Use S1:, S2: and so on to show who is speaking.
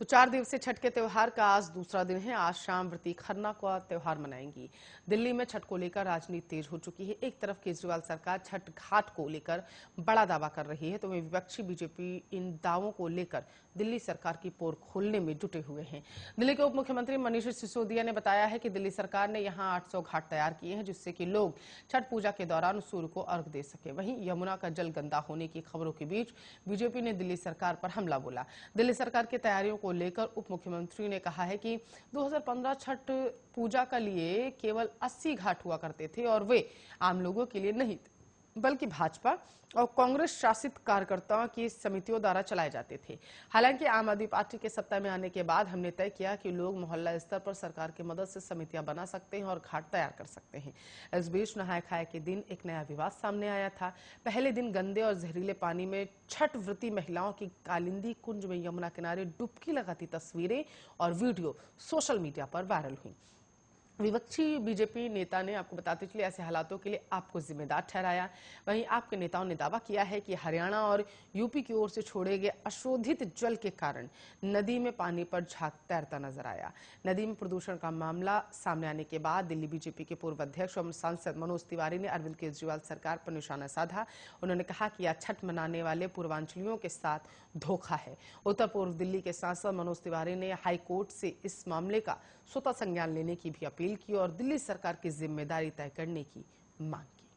S1: तो चार दिवसीय छठ के त्यौहार का आज दूसरा दिन है आज शाम व्रती खरना का त्यौहार मनाएंगी दिल्ली में छठ को लेकर राजनीति तेज हो चुकी है एक तरफ केजरीवाल सरकार छठ घाट को लेकर बड़ा दावा कर रही है तो वही विपक्षी बीजेपी इन दावों को लेकर दिल्ली सरकार की पोर खोलने में जुटे हुए हैं दिल्ली के उप मुख्यमंत्री मनीष सिसोदिया ने बताया है कि दिल्ली सरकार ने यहां आठ घाट तैयार किए हैं जिससे कि लोग छठ पूजा के दौरान सूर्य को अर्घ दे सके वहीं यमुना का जल गंदा होने की खबरों के बीच बीजेपी ने दिल्ली सरकार पर हमला बोला दिल्ली सरकार की तैयारियों को को लेकर उप मुख्यमंत्री ने कहा है कि 2015 छठ पूजा का लिए केवल 80 घाट हुआ करते थे और वे आम लोगों के लिए नहीं थे बल्कि भाजपा और कांग्रेस शासित कार्यकर्ताओं की समितियों द्वारा चलाए जाते थे हालांकि आम आदमी पार्टी के सत्ता में आने के बाद हमने तय किया कि लोग मोहल्ला स्तर पर सरकार की मदद से समितियां बना सकते हैं और घाट तैयार कर सकते हैं इस बीच नहाय खाए के दिन एक नया विवाद सामने आया था पहले दिन गंदे और जहरीले पानी में छठ व्रती महिलाओं की कालिंदी कुंज में यमुना किनारे डुबकी लगाती तस्वीरें और वीडियो सोशल मीडिया पर वायरल हुई विपक्षी बीजेपी नेता ने आपको बताते चले ऐसे हालातों के लिए आपको जिम्मेदार ठहराया वहीं आपके नेताओं ने दावा किया है कि हरियाणा और यूपी की ओर से छोड़े गए अशोधित जल के कारण नदी में पानी पर झाक तैरता नजर आया नदी में प्रदूषण का मामला सामने आने के बाद दिल्ली बीजेपी के पूर्व अध्यक्ष और सांसद मनोज तिवारी ने अरविंद केजरीवाल सरकार पर निशाना साधा उन्होंने कहा कि यह छठ मनाने वाले पूर्वांचलियों के साथ धोखा है उत्तर पूर्व दिल्ली के सांसद मनोज तिवारी ने हाईकोर्ट से इस मामले का स्वतः संज्ञान लेने की भी अपील अपील की और दिल्ली सरकार की जिम्मेदारी तय करने की मांग की